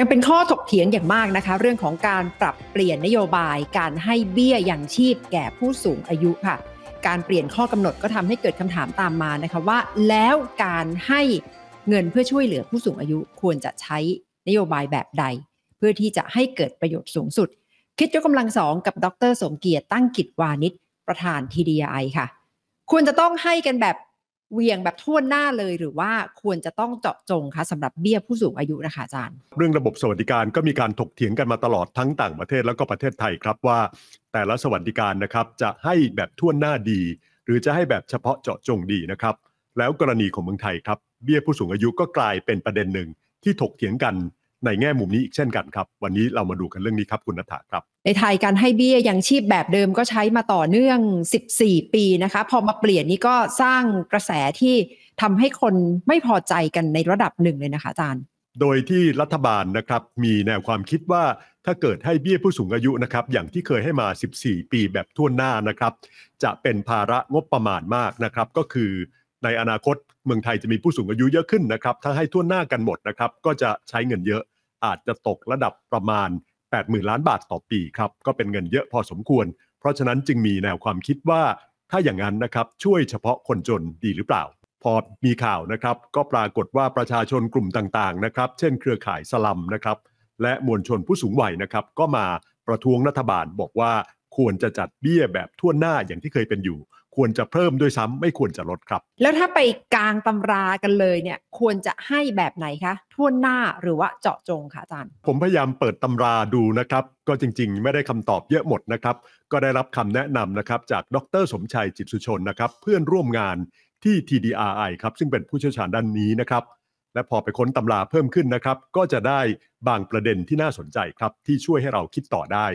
ยังเป็นข้อถกเถียงอย่างมากนะคะ เรื่องของการปรับเปลี่ยนนโยบายการให้เบี้ยยังชีพแก่ผู้สูงอายุค่ะ การเปลี่ยนข้อกำหนดก็ทำให้เกิดคำถามตามมานะคะว่าแล้วการให้เงินเพื่อช่วยเหลือผู้สูงอายุ ควรจะใช้นโยบายแบบใด เพื่อที่จะให้เกิดประโยชน์สูงสุด คิดยกกำลังสองกับดรสมเกียรติ ตั้งกิจวานิชประธาน TDI ค่ะ ควรจะต้องให้กันแบบเวียงแบบทั่วหน้าเลยหรือว่าควรจะต้องเจาะจงคะสำหรับเบี้ยผู้สูงอายุนะคะอาจารย์ เรื่องระบบสวัสดิการก็มีการถกเถียงกันมาตลอดทั้งต่างประเทศแล้วก็ประเทศไทยครับว่า แต่ละสวัสดิการนะครับจะให้แบบทั่วหน้าดี หรือจะให้แบบเฉพาะเจาะจงดีนะครับ แล้วกรณีของเมืองไทยครับเบี้ยผู้สูงอายุก็กลายเป็นประเด็นหนึ่งที่ถกเถียงกันในแง่มุมนี้อีกเช่นกันครับ วันนี้เรามาดูกันเรื่องนี้ครับคุณนัฐาครับ ในไทยการให้เบี้ยยังชีพแบบเดิมก็ใช้มาต่อเนื่อง 14 ปีนะคะพอมาเปลี่ยนนี่ก็สร้างกระแสที่ทำให้คนไม่พอใจกันในระดับหนึ่งเลยนะคะอาจารย์ โดยที่รัฐบาลนะครับมีแนวความคิดว่าถ้าเกิดให้เบี้ยผู้สูงอายุนะครับอย่างที่เคยให้มา 14 ปีแบบทั่วหน้านะครับ จะเป็นภาระงบประมาณมากนะครับ ก็คือในอนาคตเมืองไทยจะมีผู้สูงอายุเยอะขึ้นนะครับถ้าให้ทั่วหน้ากันหมดนะครับก็จะใช้เงินเยอะอาจจะตกระดับประมาณ 80,000 ล้านบาทต่อปีครับก็เป็นเงินเยอะพอสมควร เพราะฉะนั้นจึงมีแนวความคิดว่าถ้าอย่างนั้นนะครับช่วยเฉพาะคนจนดีหรือเปล่า พอมีข่าวนะครับก็ปรากฏว่าประชาชนกลุ่มต่างๆนะครับ เช่นเครือข่ายสลัมนะครับและมวลชนผู้สูงวัยนะครับก็มาประท้วงรัฐบาลบอกว่า ควรจะจัดเบี้ยแบบทั่วหน้าอย่างที่เคยเป็นอยู่ควรจะเพิ่มด้วยซ้ำไม่ควรจะลดครับ แล้วถ้าไปกลางตำรากันเลยเนี่ยควรจะให้แบบไหนคะทั่วหน้าหรือว่าเจาะจงคะอาจารย์ผมพยายามเปิดตำราดูนะครับ ก็จริงๆ ไม่ได้คำตอบเยอะหมดนะครับ ก็ได้รับคำแนะนำนะครับจากดรสมชัยจิตสุชนนะครับเพื่อนร่วมงานที่ TDRI ครับซึ่งเป็นผู้เชี่ยวชาญด้านนี้นะครับ และพอไปค้นตำราเพิ่มขึ้นนะครับก็จะได้บางประเด็นที่น่าสนใจครับที่ช่วยให้เราคิดต่อได้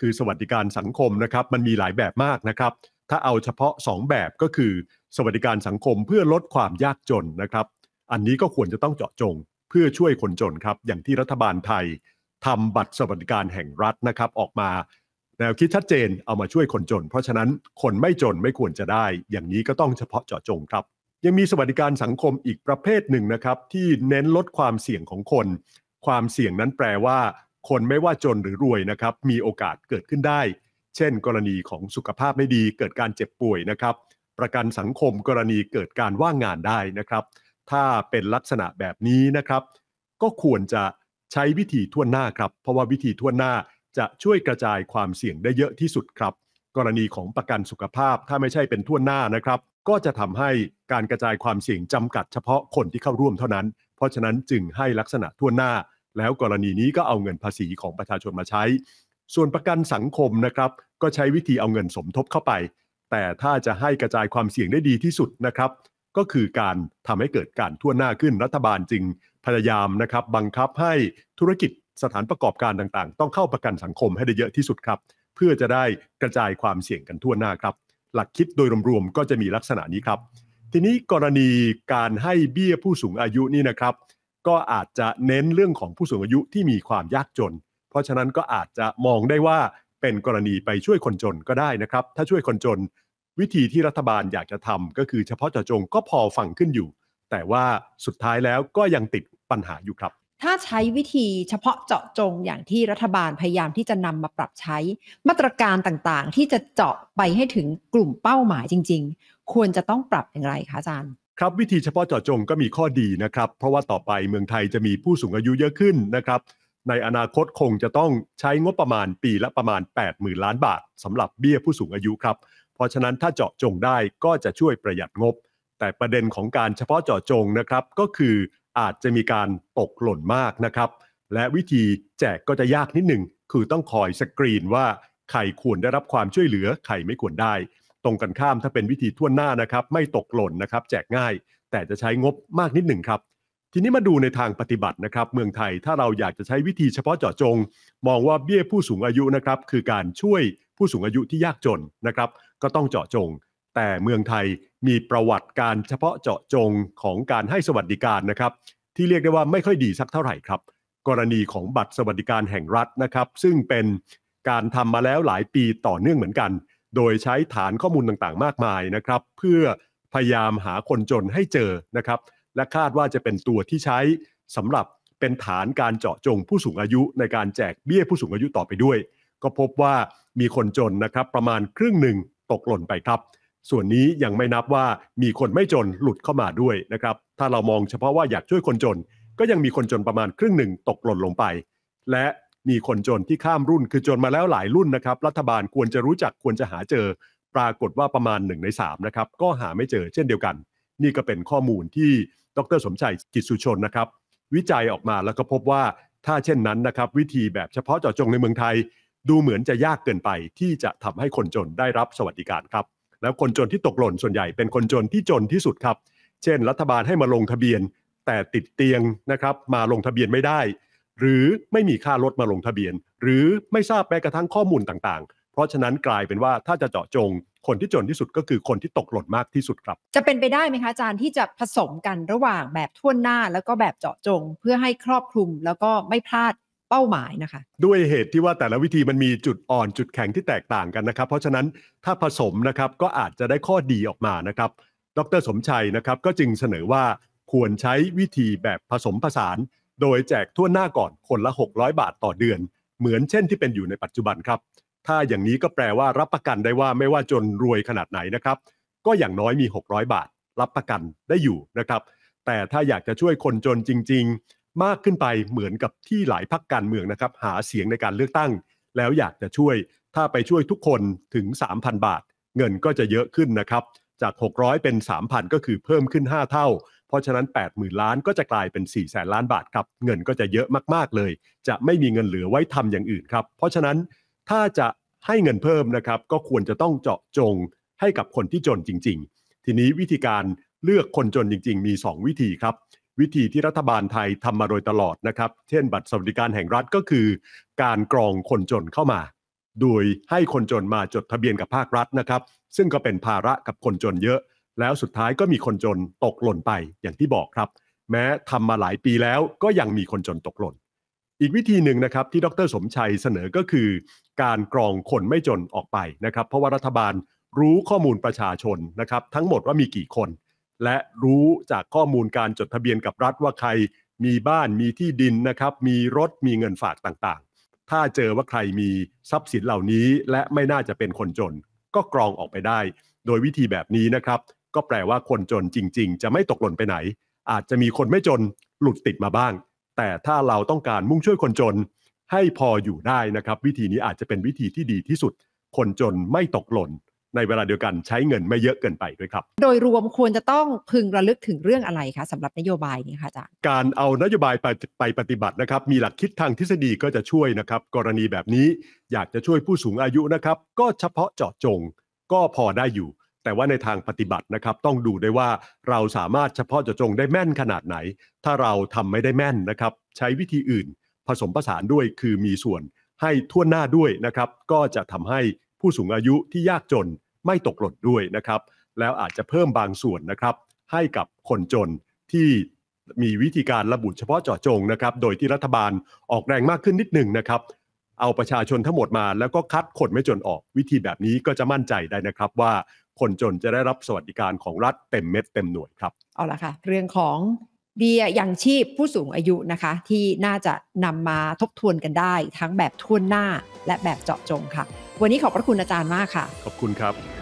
คือสวัสดิการสังคมนะครับมันมีหลายแบบมากนะครับถ้าเอาเฉพาะ 2 แบบก็คือสวัสดิการสังคมเพื่อลดความยากจนนะครับ อันนี้ก็ควรจะต้องเจาะจง เพื่อช่วยคนจนครับอย่างที่รัฐบาลไทยทำบัตรสวัสดิการแห่งรัฐนะครับออกมาแนวคิดชัดเจนเอามาช่วยคนจน เพราะฉะนั้นคนไม่จนไม่ควรจะได้ อย่างนี้ก็ต้องเฉพาะเจาะจงครับยังมีสวัสดิการสังคมอีกประเภทหนึ่งนะครับที่เน้นลดความเสี่ยงของคน ความเสี่ยงนั้นแปลว่าคนไม่ว่าจนหรือรวยนะครับมีโอกาสเกิดขึ้นได้ช่นกรณีของสุขภาพไม่ดีเกิดการเจ็บป่วยนะครับ ประกันสังคมกรณีเกิดการว่างงานได้นะครับ ถ้าเป็นลักษณะแบบนี้นะครับ ก็ควรจะใช้วิธีทั่วหน้าครับเพราะว่าวิธีทั่วหน้าจะช่วยกระจายความเสี่ยงได้เยอะที่สุดครับ กรณีของประกันสุขภาพถ้าไม่ใช่เป็นทั่วหน้านะครับ ก็จะทำให้การกระจายความเสี่ยงจำกัดเฉพาะคนที่เข้าร่วมเท่านั้น เพราะฉะนั้นจึงให้ลักษณะทั่วหน้า แล้วกรณีนี้ก็เอาเงินภาษีของประชาชนมาใช้ ส่วนประกันสังคมนะครับก็ใช้วิธีเอาเงินสมทบเข้าไป แต่ถ้าจะให้กระจายความเสี่ยงได้ดีที่สุดนะครับ ก็คือการทำให้เกิดการทั่วหน้าขึ้นรัฐบาลจึงพยายามนะครับบังคับให้ธุรกิจสถานประกอบการต่างๆ ต้องเข้าประกันสังคมให้ได้เยอะที่สุดครับ เพื่อจะได้กระจายความเสี่ยงกันทั่วหน้าครับหลักคิดโดยรวมๆ ก็จะมีลักษณะนี้ครับ ทีนี้กรณีการให้เบี้ยผู้สูงอายุนี่นะครับ ก็อาจจะเน้นเรื่องของผู้สูงอายุที่มีความยากจน เพราะฉะนั้นก็อาจจะมองได้ว่าเป็นกรณีไปช่วยคนจนก็ได้นะครับ ถ้าช่วยคนจน วิธีที่รัฐบาลอยากจะทำ ก็คือเฉพาะเจาะจงก็พอฟังขึ้นอยู่ แต่ว่าสุดท้ายแล้วก็ยังติดปัญหาอยู่ครับ ถ้าใช้วิธีเฉพาะเจาะจงอย่างที่รัฐบาลพยายามที่จะนำมาปรับใช้ มาตรการต่างๆ ที่จะเจาะไปให้ถึงกลุ่มเป้าหมายจริง ๆ ควรจะต้องปรับอย่างไรคะอาจารย์ครับวิธีเฉพาะเจาะจงก็มีข้อดีนะครับ เพราะว่าต่อไปเมืองไทยจะมีผู้สูงอายุเยอะขึ้นนะครับในอนาคตคงจะต้องใช้งบประมาณปีละประมาณ 80,000ล้านบาทสำหรับเบี้ยผู้สูงอายุครับเพราะฉะนั้นถ้าเจาะจงได้ก็จะช่วยประหยัดงบ แต่ประเด็นของการเฉพาะเจาะจงนะครับ ก็คืออาจจะมีการตกหล่นมากนะครับ และวิธีแจกก็จะยากนิดหนึ่งคือต้องคอยสกรีนว่า ใครควรได้รับความช่วยเหลือ ใครไม่ควรได้ ตรงกันข้ามถ้าเป็นวิธีทั่วหน้านะครับ ไม่ตกหล่นนะครับ แจกง่าย แต่จะใช้งบมากนิดหนึ่งครับทีนี้มาดูในทางปฏิบัตินะครับเมืองไทยถ้าเราอยากจะใช้วิธีเฉพาะเจาะจง มองว่าเบี้ยผู้สูงอายุนะครับคือการช่วยผู้สูงอายุที่ยากจนนะครับ ก็ต้องเจาะจง แต่เมืองไทยมีประวัติการเฉพาะเจาะจงของการให้สวัสดิการนะครับ ที่เรียกได้ว่า ไม่ค่อยดีสักเท่าไหร่ครับกรณีของบัตรสวัสดิการแห่งรัฐนะครับ ซึ่งเป็นการทำมาแล้วหลายปีต่อเนื่องเหมือนกัน โดยใช้ฐานข้อมูลต่างๆ มากมายนะครับเพื่อพยายามหาคนจนให้เจอนะครับและคาดว่าจะเป็นตัวที่ใช้สำหรับเป็นฐานการเจาะจงผู้สูงอายุ ในการแจกเบี้ยผู้สูงอายุต่อไปด้วย ก็พบว่ามีคนจนนะครับ ประมาณครึ่งหนึ่งตกหล่นไปครับ ส่วนนี้ยังไม่นับว่ามีคนไม่จนหลุดเข้ามาด้วยนะครับ ถ้าเรามองเฉพาะว่าอยากช่วยคนจน ก็ยังมีคนจนประมาณครึ่งหนึ่งตกหล่นลงไป และมีคนจนที่ข้ามรุ่น คือจนมาแล้วหลายรุ่นนะครับ รัฐบาลควรจะรู้จักควรจะหาเจอปรากฏว่าประมาณหนึ่งในสามนะครับก็หาไม่เจอเช่นเดียวกัน นี่ก็เป็นข้อมูลที่ดรสมชัยกิจสุชนนะครับ วิจัยออกมาแล้วก็พบว่าถ้าเช่นนั้นนะครับวิธีแบบเฉพาะเจาะจงในเมืองไทย ดูเหมือนจะยากเกินไปที่จะทำให้คนจนได้รับสวัสดิการครับ แล้วคนจนที่ตกหล่นส่วนใหญ่เป็นคนจนที่จนที่สุดครับ เช่น รัฐบาลให้มาลงทะเบียน แต่ติดเตียงนะครับ มาลงทะเบียนไม่ได้ หรือไม่มีค่ารถมาลงทะเบียน หรือไม่ทราบแม้กระทั่งข้อมูลต่างๆเพราะฉะนั้นกลายเป็นว่าถ้าจะเจาะจงคนที่จนที่สุดก็คือคนที่ตกหล่นมากที่สุดครับ จะเป็นไปได้ไหมคะอาจารย์ที่จะผสมกันระหว่างแบบท่วหน้าแล้วก็แบบเจาะจง เพื่อให้ครอบคลุมแล้วก็ไม่พลาดเป้าหมายนะคะด้วยเหตุที่ว่าแต่ละวิธีมันมีจุดอ่อนจุดแข็งที่แตกต่างกันนะครับ เพราะฉะนั้นถ้าผสมนะครับก็อาจจะได้ข้อดีออกมานะครับ ดรสมชัยนะครับก็จึงเสนอว่าควรใช้วิธีแบบผสมผสาน โดยแจกทั่วหน้าก่อนคนละ 600 บาทต่อเดือน เหมือนเช่นที่เป็นอยู่ในปัจจุบันครับถ้าอย่างนี้ก็แปลว่ารับประกันได้ว่าไม่ว่าจนรวยขนาดไหนนะครับ ก็อย่างน้อยมี 600 บาทรับประกันได้อยู่นะครับ แต่ถ้าอยากจะช่วยคนจนจริงๆ มากขึ้นไปเหมือนกับที่หลายพักการเมืองนะครับหาเสียงในการเลือกตั้ง แล้วอยากจะช่วยถ้าไปช่วยทุกคนถึง 3,000 บาท เงินก็จะเยอะขึ้นนะครับ จาก 600 เป็น 3,000 ก็คือเพิ่มขึ้น 5 เท่า เพราะฉะนั้น 80,000 ล้านก็จะกลายเป็น 4 0 0แสนล้านบาทครับ เงินก็จะเยอะมากๆเลย จะไม่มีเงินเหลือไว้ทำอย่างอื่นครับเพราะฉะนั้นถ้าจะให้เงินเพิ่มนะครับก็ควรจะต้องเจาะจงให้กับคนที่จนจริง ๆ ทีนี้วิธีการเลือกคนจนจริงๆ มี 2 วิธีครับ วิธีที่รัฐบาลไทยทำมาโดยตลอดนะครับเช่นบัตรสวัสดิการแห่งรัฐก็คือ การกรองคนจนเข้ามาโดยให้คนจนมาจดทะเบียนกับภาครัฐนะครับ ซึ่งก็เป็นภาระกับคนจนเยอะ แล้วสุดท้ายก็มีคนจนตกหล่นไปอย่างที่บอกครับ แม้ทำมาหลายปีแล้วก็ยังมีคนจนตกหล่นอีกวิธีหนึ่งนะครับที่ดรสมชัยเสนอก็คือ การกรองคนไม่จนออกไปนะครับเพราะว่ารัฐบาลรู้ข้อมูลประชาชนนะครับทั้งหมดว่ามีกี่คน และรู้จากข้อมูลการจดทะเบียนกับรัฐว่าใครมีบ้านมีที่ดินนะครับมีรถมีเงินฝากต่างๆ ถ้าเจอว่าใครมีทรัพย์สินเหล่านี้ และไม่น่าจะเป็นคนจนก็กรองออกไปได้ โดยวิธีแบบนี้นะครับก็แปลว่าคนจนจริง ๆ จะไม่ตกหล่นไปไหน อาจจะมีคนไม่จนหลุดติดมาบ้างแต่ถ้าเราต้องการมุ่งช่วยคนจนให้พออยู่ได้นะครับวิธีนี้อาจจะเป็นวิธีที่ดีที่สุด คนจนไม่ตกหล่นในเวลาเดียวกันใช้เงินไม่เยอะเกินไปด้วยครับโดยรวมควรจะต้องพึงระลึกถึงเรื่องอะไรคะสำหรับนโยบายนี้คะอาจารย์การเอานโยบายไปไปปฏิบัตินะครับมีหลักคิดทางทฤษฎีก็จะช่วยนะครับกรณีแบบนี้อยากจะช่วยผู้สูงอายุนะครับก็เฉพาะเจาะจง ก็พอได้อยู่แต่ว่าในทางปฏิบัตินะครับต้องดูได้ว่าเราสามารถเฉพาะเจาะจงได้แม่นขนาดไหน ถ้าเราทำไม่ได้แม่นนะครับใช้วิธีอื่นผสมผสานด้วยคือมีส่วนให้ทั่วหน้าด้วยนะครับก็จะทำให้ผู้สูงอายุที่ยากจนไม่ตกหล่นด้วยนะครับ แล้วอาจจะเพิ่มบางส่วนนะครับให้กับคนจนที่มีวิธีการระบุเฉพาะเจาะจงนะครับโดยที่รัฐบาลออกแรงมากขึ้นนิดหนึ่งนะครับ เอาประชาชนทั้งหมดมาแล้วก็คัดคนไม่จนออก วิธีแบบนี้ก็จะมั่นใจได้นะครับว่าคนจนจะได้รับสวัสดิการของรัฐเต็มเม็ดเต็มหน่วยครับ เอาละค่ะ เรื่องของเบี้ยยังชีพผู้สูงอายุนะคะ ที่น่าจะนำมาทบทวนกันได้ ทั้งแบบทวนหน้าและแบบเจาะจงค่ะ วันนี้ขอบพระคุณอาจารย์มากค่ะ ขอบคุณครับ